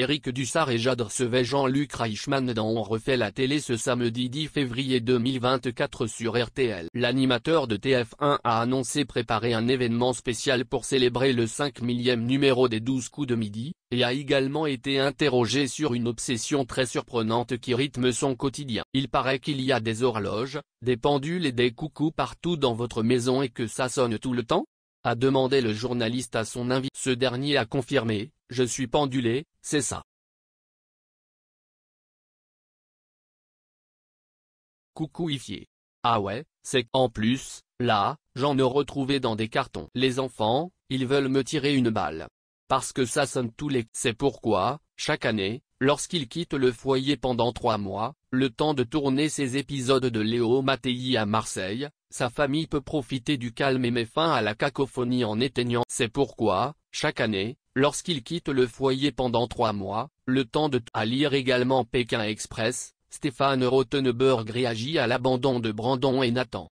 Éric Dussard et Jade recevaient Jean-Luc Reichmann dans On refait la télé ce samedi 10 février 2024 sur RTL. L'animateur de TF1 a annoncé préparer un événement spécial pour célébrer le 5 millième numéro des 12 coups de midi, et a également été interrogé sur une obsession très surprenante qui rythme son quotidien. Il paraît qu'il y a des horloges, des pendules et des coucous partout dans votre maison et que ça sonne tout le temps a demandé le journaliste à son invité. Ce dernier a confirmé, je suis pendulé, c'est ça. Coucou Coucouifié. Ah ouais, c'est qu'en plus, là, j'en ai retrouvé dans des cartons. Les enfants, ils veulent me tirer une balle. Parce que ça sonne tous les... C'est pourquoi, chaque année, lorsqu'il quitte le foyer pendant trois mois, le temps de tourner ses épisodes de Léo Mattei à Marseille, sa famille peut profiter du calme et met fin à la cacophonie en éteignant. C'est pourquoi, chaque année, lorsqu'il quitte le foyer pendant trois mois, le temps de à lire également Pékin Express, Stéphane Rothenberg réagit à l'abandon de Brandon et Nathan.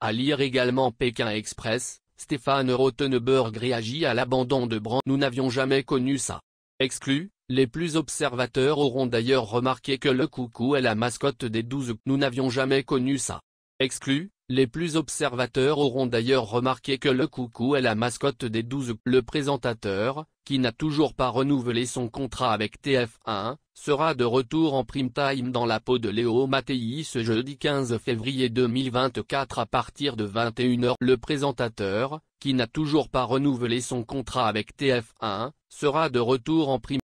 À lire également Pékin Express, Stéphane Rothenberg réagit à l'abandon de Brandon. Nous n'avions jamais connu ça. Exclu, les plus observateurs auront d'ailleurs remarqué que le coucou est la mascotte des 12. Nous n'avions jamais connu ça. Exclus, les plus observateurs auront d'ailleurs remarqué que le coucou est la mascotte des 12. Le présentateur, qui n'a toujours pas renouvelé son contrat avec TF1, sera de retour en prime time dans la peau de Léo Mattei ce jeudi 15 février 2024 à partir de 21h. Le présentateur, qui n'a toujours pas renouvelé son contrat avec TF1, sera de retour en prime